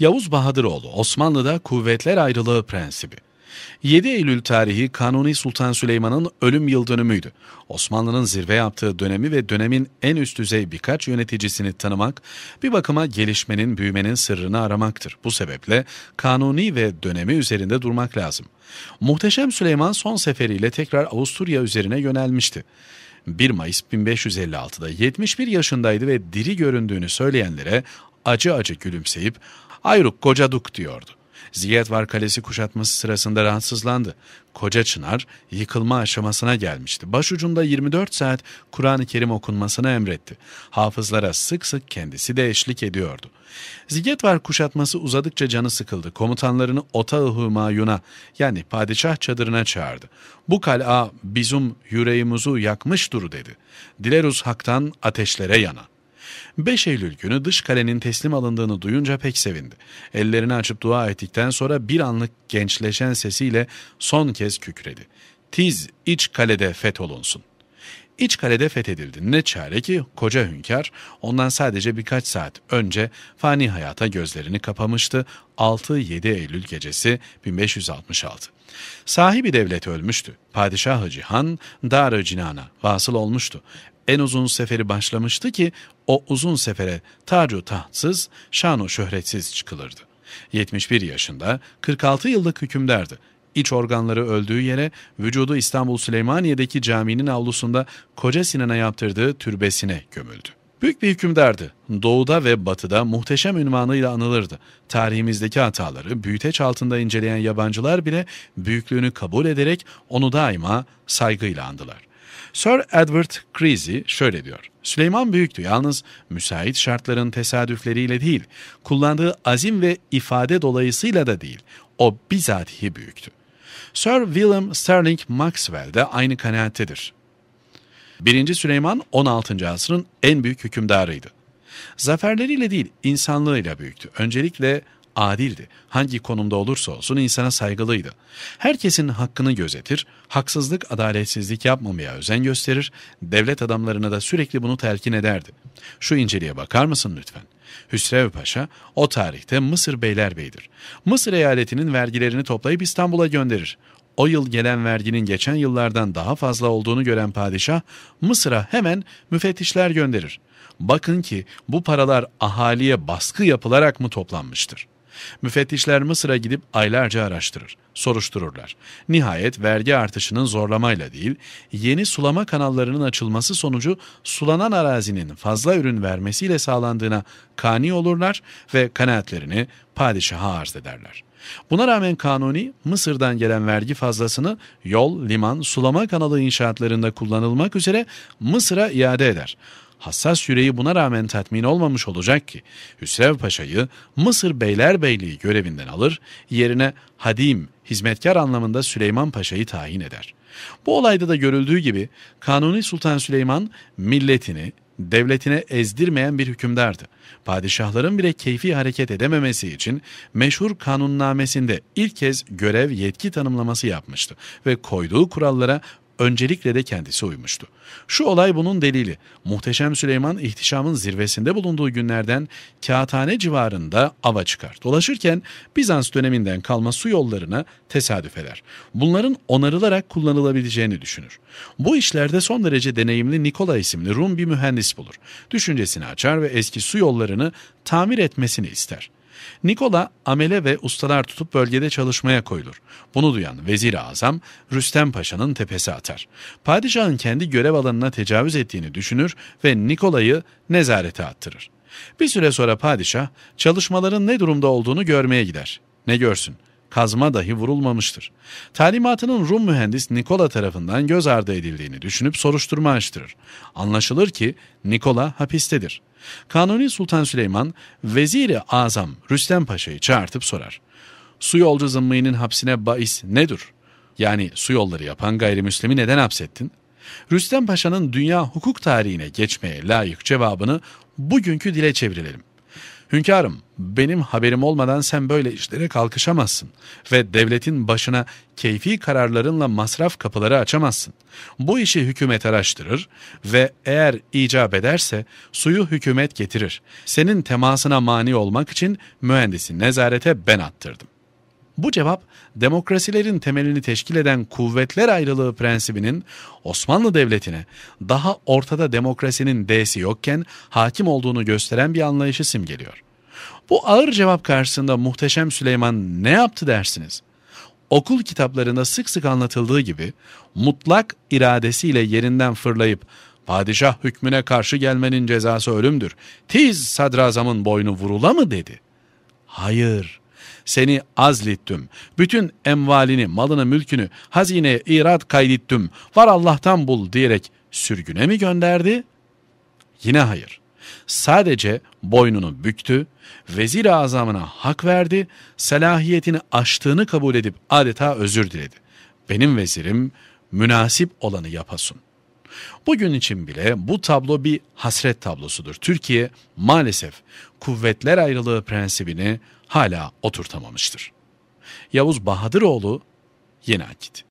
Yavuz Bahadıroğlu, Osmanlı'da kuvvetler ayrılığı prensibi. 7 Eylül tarihi Kanuni Sultan Süleyman'ın ölüm yıl dönümüydü. Osmanlı'nın zirve yaptığı dönemi ve dönemin en üst düzey birkaç yöneticisini tanımak, bir bakıma gelişmenin, büyümenin sırrını aramaktır. Bu sebeple Kanuni ve dönemi üzerinde durmak lazım. Muhteşem Süleyman son seferiyle tekrar Avusturya üzerine yönelmişti. 1 Mayıs 1556'da 71 yaşındaydı ve diri göründüğünü söyleyenlere acı acı gülümseyip Ayruk Kocaduk diyordu. Ziyetvar Kalesi kuşatması sırasında rahatsızlandı. Koca Çınar yıkılma aşamasına gelmişti. Başucunda 24 saat Kur'an-ı Kerim okunmasını emretti. Hafızlara sık sık kendisi de eşlik ediyordu. Ziyetvar kuşatması uzadıkça canı sıkıldı. Komutanlarını Otağı Hümayun'a yani padişah çadırına çağırdı. Bu kal'a bizim yüreğimizi duru dedi. Dileruz haktan ateşlere yana.'' 5 Eylül günü dış kalenin teslim alındığını duyunca pek sevindi. Ellerini açıp dua ettikten sonra bir anlık gençleşen sesiyle son kez kükredi. Tiz iç kalede fetholunsun. İç kalede fethedildi. Ne çare ki koca hünkâr ondan sadece birkaç saat önce fani hayata gözlerini kapamıştı 6-7 Eylül gecesi 1566. Sahibi devlet ölmüştü. Padişah Hacı Han Dar-ı Cinan'a vasıl olmuştu. En uzun seferi başlamıştı ki o uzun sefere tacu tahtsız, şanu şöhretsiz çıkılırdı. 71 yaşında 46 yıllık hükümdardı. İç organları öldüğü yere vücudu İstanbul Süleymaniye'deki caminin avlusunda koca Sinan'a yaptırdığı türbesine gömüldü. Büyük bir hükümdardı. Doğuda ve batıda muhteşem ünvanıyla anılırdı. Tarihimizdeki hataları büyüteç altında inceleyen yabancılar bile büyüklüğünü kabul ederek onu daima saygıyla andılar. Sir Edward Creasy şöyle diyor. Süleyman Büyüktü yalnız müsait şartların tesadüfleriyle değil, kullandığı azim ve ifade dolayısıyla da değil, o bizatihi büyüktü. Sir William Sterling Maxwell de aynı kanaattedir. 1. Süleyman 16. asrın en büyük hükümdarıydı. Zaferleriyle değil, insanlığıyla büyüktü. Öncelikle adildi. Hangi konumda olursa olsun insana saygılıydı. Herkesin hakkını gözetir, haksızlık, adaletsizlik yapmamaya özen gösterir, devlet adamlarına da sürekli bunu telkin ederdi. Şu inceliğe bakar mısın lütfen? Hüsrev Paşa o tarihte Mısır Beylerbeyi'dir. Mısır eyaletinin vergilerini toplayıp İstanbul'a gönderir. O yıl gelen verginin geçen yıllardan daha fazla olduğunu gören padişah Mısır'a hemen müfettişler gönderir. Bakın ki bu paralar ahaliye baskı yapılarak mı toplanmıştır? Müfettişler Mısır'a gidip aylarca araştırır, soruştururlar. Nihayet vergi artışının zorlamayla değil, yeni sulama kanallarının açılması sonucu sulanan arazinin fazla ürün vermesiyle sağlandığına kani olurlar ve kanaatlerini padişaha arz ederler. Buna rağmen Kanuni, Mısır'dan gelen vergi fazlasını yol, liman, sulama kanalı inşaatlarında kullanılmak üzere Mısır'a iade eder hassas yüreği buna rağmen tatmin olmamış olacak ki Hüsrev Paşa'yı Mısır Beylerbeyliği görevinden alır, yerine hadim, hizmetkar anlamında Süleyman Paşa'yı tayin eder. Bu olayda da görüldüğü gibi Kanuni Sultan Süleyman milletini, devletine ezdirmeyen bir hükümdardı. Padişahların bile keyfi hareket edememesi için meşhur kanunnamesinde ilk kez görev yetki tanımlaması yapmıştı ve koyduğu kurallara Öncelikle de kendisi uymuştu. Şu olay bunun delili. Muhteşem Süleyman ihtişamın zirvesinde bulunduğu günlerden kağıthane civarında ava çıkar. Dolaşırken Bizans döneminden kalma su yollarına tesadüf eder. Bunların onarılarak kullanılabileceğini düşünür. Bu işlerde son derece deneyimli Nikola isimli Rum bir mühendis bulur. Düşüncesini açar ve eski su yollarını tamir etmesini ister. Nikola amele ve ustalar tutup bölgede çalışmaya koyulur. Bunu duyan vezir Azam Rüstem Paşa'nın tepesi atar. Padişahın kendi görev alanına tecavüz ettiğini düşünür ve Nikola'yı nezarete attırır. Bir süre sonra padişah çalışmaların ne durumda olduğunu görmeye gider. Ne görsün? kazma dahi vurulmamıştır. Talimatının Rum mühendis Nikola tarafından göz ardı edildiğini düşünüp soruşturma açtırır. Anlaşılır ki Nikola hapistedir. Kanuni Sultan Süleyman, Veziri Azam Rüstem Paşa'yı çağırtıp sorar. Su yolcu zımmıyının hapsine bahis nedir? Yani su yolları yapan gayrimüslimi neden hapsettin? Rüstem Paşa'nın dünya hukuk tarihine geçmeye layık cevabını bugünkü dile çevirelim. Hünkârım, benim haberim olmadan sen böyle işlere kalkışamazsın ve devletin başına keyfi kararlarınla masraf kapıları açamazsın. Bu işi hükümet araştırır ve eğer icap ederse suyu hükümet getirir. Senin temasına mani olmak için mühendisi nezarete ben attırdım. Bu cevap demokrasilerin temelini teşkil eden kuvvetler ayrılığı prensibinin Osmanlı Devleti'ne daha ortada demokrasinin D'si yokken hakim olduğunu gösteren bir anlayışı simgeliyor. Bu ağır cevap karşısında muhteşem Süleyman ne yaptı dersiniz? Okul kitaplarında sık sık anlatıldığı gibi mutlak iradesiyle yerinden fırlayıp padişah hükmüne karşı gelmenin cezası ölümdür. Tiz sadrazamın boynu vurula mı dedi. Hayır.'' seni azlittüm. Bütün emvalini, malını, mülkünü hazineye irat kaydettim. Var Allah'tan bul diyerek sürgüne mi gönderdi? Yine hayır. Sadece boynunu büktü, vezir azamına hak verdi, selahiyetini aştığını kabul edip adeta özür diledi. Benim vezirim münasip olanı yapasın. Bugün için bile bu tablo bir hasret tablosudur. Türkiye maalesef kuvvetler ayrılığı prensibini hala oturtamamıştır. Yavuz Bahadıroğlu Yeni Akit